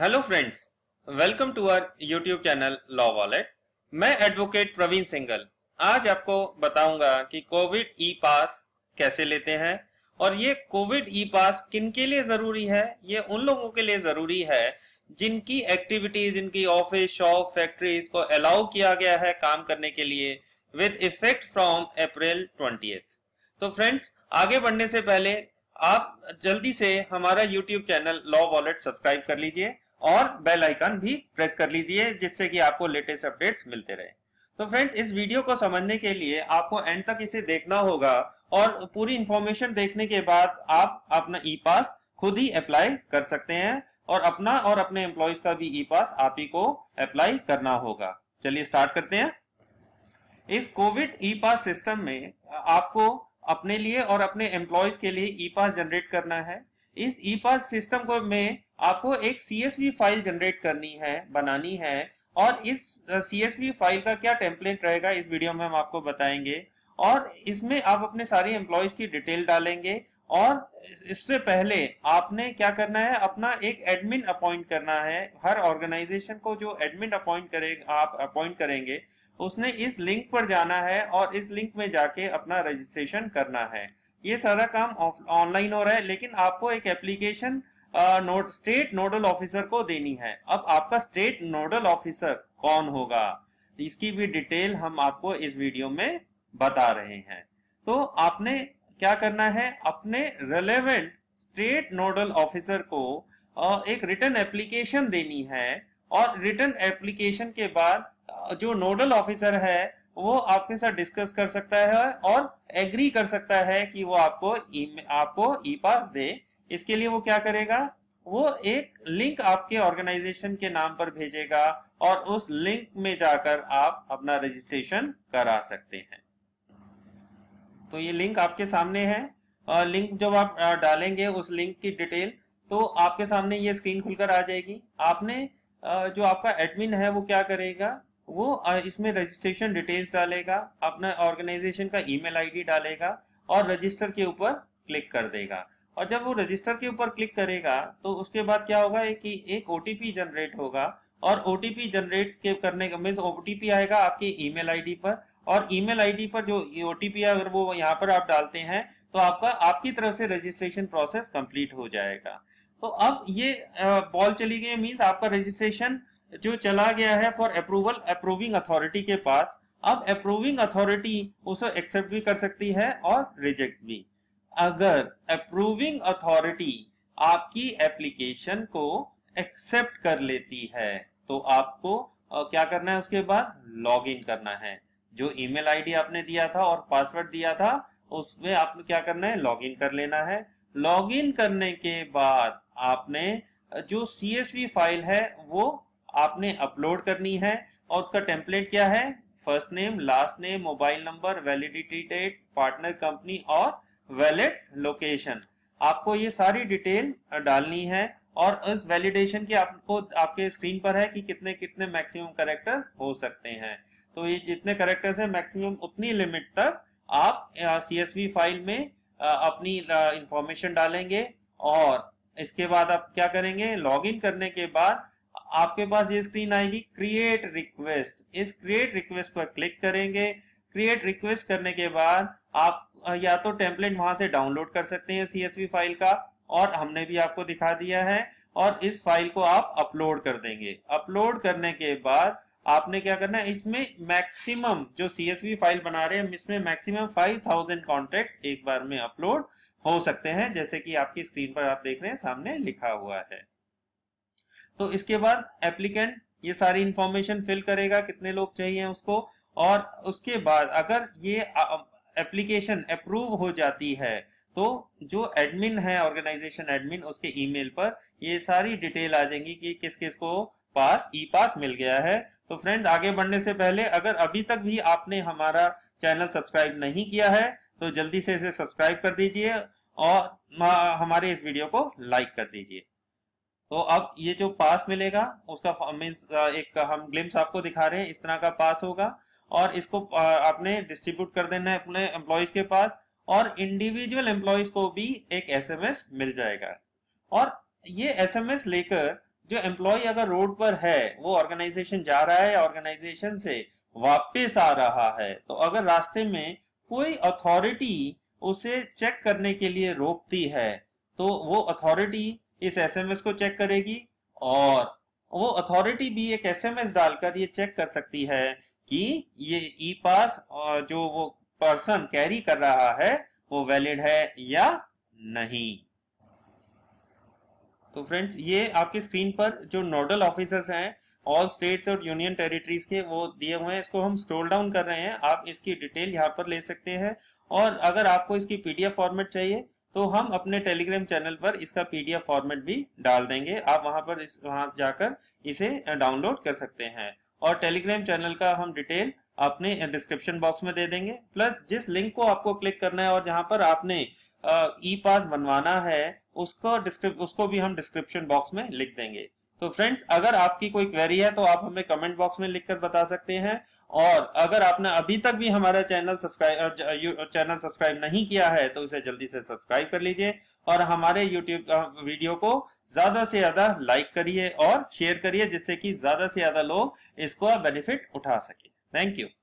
hello friends welcome to our YouTube channel law wallet मैं advocate Praveen Singal आज आपको बताऊंगा कि कोविड ई पास कैसे लेते हैं और ये कोविड ई पास किन के लिए जरूरी है ये उन लोगों के लिए जरूरी है जिनकी एक्टिविटीज इनकी ऑफिस शॉप फैक्ट्रीज को अलाउ किया गया है काम करने के लिए with effect from April twenty तो फ्रेंड्स आगे बढ़ने से पहले आप जल्दी से हमारा YouTube channel law wallet subscribe कर लीजिए और बेल आइकन भी प्रेस कर लीजिए जिससे कि आपको लेटेस्ट अपडेट्स मिलते रहे तो फ्रेंड्स इस वीडियो को समझने के लिए आपको एंड तक इसे देखना होगा और पूरी इंफॉर्मेशन देखने के बाद आप अपना ई पास खुद ही अप्लाई कर सकते हैं और अपना और अपने एम्प्लॉयज का भी ई पास आप ही को अप्लाई करना होगा चलिए स्टार्ट करते हैं इस कोविड ई पास सिस्टम में आपको अपने लिए और अपने एम्प्लॉयज के लिए ई पास जनरेट करना है इस ई पास सिस्टम को में आपको एक सी फाइल जनरेट करनी है बनानी है और इस सी फाइल का क्या टेम्पलेट रहेगा इस वीडियो में हम आपको बताएंगे और इसमें आप अपने सारे एम्प्लॉयज की डिटेल डालेंगे और इससे पहले आपने क्या करना है अपना एक एडमिन अपॉइंट करना है हर ऑर्गेनाइजेशन को जो एडमिन अपॉइंट करे आप अपॉइंट करेंगे उसने इस लिंक पर जाना है और इस लिंक में जाके अपना रजिस्ट्रेशन करना है ये सारा काम ऑनलाइन हो रहा है लेकिन आपको एक application node state nodal officer को देनी है अब आपका स्टेट नोडल ऑफिसर कौन होगा इसकी भी डिटेल हम आपको इस वीडियो में बता रहे हैं तो आपने क्या करना है अपने रिलेवेंट स्टेट नोडल ऑफिसर को एक रिटर्न एप्लीकेशन देनी है और रिटर्न एप्लीकेशन के बाद जो नोडल ऑफिसर है वो आपके साथ डिस्कस कर सकता है और एग्री कर सकता है कि वो आपको ई आपको ई पास दे इसके लिए वो क्या करेगा वो एक लिंक आपके ऑर्गेनाइजेशन के नाम पर भेजेगा और उस लिंक में जाकर आप अपना रजिस्ट्रेशन करा सकते हैं तो ये लिंक आपके सामने है और लिंक जब आप डालेंगे उस लिंक की डिटेल तो आपके सामने ये स्क्रीन खुलकर आ जाएगी आपने जो आपका एडमिन है वो क्या करेगा वो इसमें रजिस्ट्रेशन डिटेल्स डालेगा अपना ऑर्गेनाइजेशन का ईमेल आईडी डालेगा और रजिस्टर के ऊपर क्लिक कर देगा और जब वो रजिस्टर के ऊपर क्लिक करेगा तो उसके बाद क्या होगा कि एक ओटीपी जनरेट होगा और ओटीपी जनरेट के करने का मीन्स ओटीपी आएगा आपके ईमेल आईडी पर और ईमेल आईडी पर जो ओटीपी अगर वो यहाँ पर आप डालते हैं तो आपका आपकी तरफ से रजिस्ट्रेशन प्रोसेस कंप्लीट हो जाएगा तो अब ये बॉल चली गई मीन्स आपका रजिस्ट्रेशन जो चला गया है फॉर अप्रूवल अप्रूविंग अथॉरिटी के पास अब अप्रूविंग अथॉरिटी उसे एक्सेप्ट भी कर सकती है और रिजेक्ट भी अगर अप्रूविंग अथॉरिटी आपकी एप्लीकेशन को एक्सेप्ट कर लेती है तो आपको क्या करना है उसके बाद लॉग इन करना है जो ईमेल आईडी आपने दिया था और पासवर्ड दिया था उसमें आपने क्या करना है लॉग इन कर लेना है लॉग इन करने के बाद आपने जो सी फाइल है वो आपने अपलोड करनी है और उसका टेम्पलेट क्या है first name last name mobile number validity date partner company और वैलिड लोकेशन आपको ये सारी डिटेल डालनी है और इस वैलिडेशन की आपको आपके स्क्रीन पर है कि कितने कितने मैक्सिमम करेक्टर हो सकते हैं तो ये जितने करेक्टर हैं मैक्सिमम उतनी लिमिट तक आप सी फाइल में आ, अपनी इंफॉर्मेशन डालेंगे और इसके बाद आप क्या करेंगे लॉग करने के बाद आपके पास ये स्क्रीन आएगी क्रिएट रिक्वेस्ट इस क्रिएट रिक्वेस्ट पर क्लिक करेंगे क्रिएट रिक्वेस्ट करने के बाद आप या तो टेम्पलेट वहां से डाउनलोड कर सकते हैं सीएसवी फाइल का और हमने भी आपको दिखा दिया है और इस फाइल को आप अपलोड कर देंगे अपलोड करने के बाद आपने क्या करना है इसमें मैक्सिमम जो सी फाइल बना रहे हैं इसमें मैक्सिमम 5000 थाउजेंड एक बार में अपलोड हो सकते हैं जैसे कि आपकी स्क्रीन पर आप देख रहे हैं सामने लिखा हुआ है तो इसके बाद एप्लीकेंट ये सारी इंफॉर्मेशन फिल करेगा कितने लोग चाहिए उसको और उसके बाद अगर ये एप्लीकेशन अप्रूव हो जाती है तो जो एडमिन है ऑर्गेनाइजेशन एडमिन उसके ईमेल पर ये सारी डिटेल आ जाएंगी कि किस किस को पास ई पास मिल गया है तो फ्रेंड्स आगे बढ़ने से पहले अगर अभी तक भी आपने हमारा चैनल सब्सक्राइब नहीं किया है तो जल्दी से इसे सब्सक्राइब कर दीजिए और हमारे इस वीडियो को लाइक कर दीजिए तो अब ये जो पास मिलेगा उसका मीन्स एक हम ग्लिम्स आपको दिखा रहे हैं इस तरह का पास होगा और इसको आपने डिस्ट्रीब्यूट कर देना है अपने एम्प्लॉयज के पास और इंडिविजुअल एम्प्लॉयज को भी एक एसएमएस मिल जाएगा और ये एसएमएस लेकर जो एम्प्लॉय अगर रोड पर है वो ऑर्गेनाइजेशन जा रहा है ऑर्गेनाइजेशन से वापस आ रहा है तो अगर रास्ते में कोई अथॉरिटी उसे चेक करने के लिए रोकती है तो वो अथॉरिटी इस एसएमएस को चेक करेगी और वो अथॉरिटी भी एक एसएमएस डालकर ये चेक कर सकती है कि ये ई पास जो वो पर्सन कैरी कर रहा है वो वैलिड है या नहीं तो फ्रेंड्स ये आपकी स्क्रीन पर जो नोडल ऑफिसर्स हैं ऑल स्टेट्स और यूनियन टेरिटरीज के वो दिए हुए हैं इसको हम स्क्रॉल डाउन कर रहे हैं आप इसकी डिटेल यहाँ पर ले सकते हैं और अगर आपको इसकी पीडीएफ फॉर्मेट चाहिए तो हम अपने टेलीग्राम चैनल पर इसका पीडीएफ फॉर्मेट भी डाल देंगे आप वहां पर इस वहां जाकर इसे डाउनलोड कर सकते हैं और टेलीग्राम चैनल का हम डिटेल अपने डिस्क्रिप्शन बॉक्स में दे देंगे प्लस जिस लिंक को आपको क्लिक करना है और जहां पर आपने ई पास बनवाना है उसको उसको भी हम डिस्क्रिप्शन बॉक्स में लिख देंगे तो फ्रेंड्स अगर आपकी कोई क्वेरी है तो आप हमें कमेंट बॉक्स में लिखकर बता सकते हैं और अगर आपने अभी तक भी हमारा चैनल सब्सक्राइब चैनल सब्सक्राइब नहीं किया है तो उसे जल्दी से सब्सक्राइब कर लीजिए और हमारे यूट्यूब वीडियो को ज्यादा से ज्यादा लाइक करिए और शेयर करिए जिससे कि ज्यादा से ज्यादा लोग इसको बेनिफिट उठा सके थैंक यू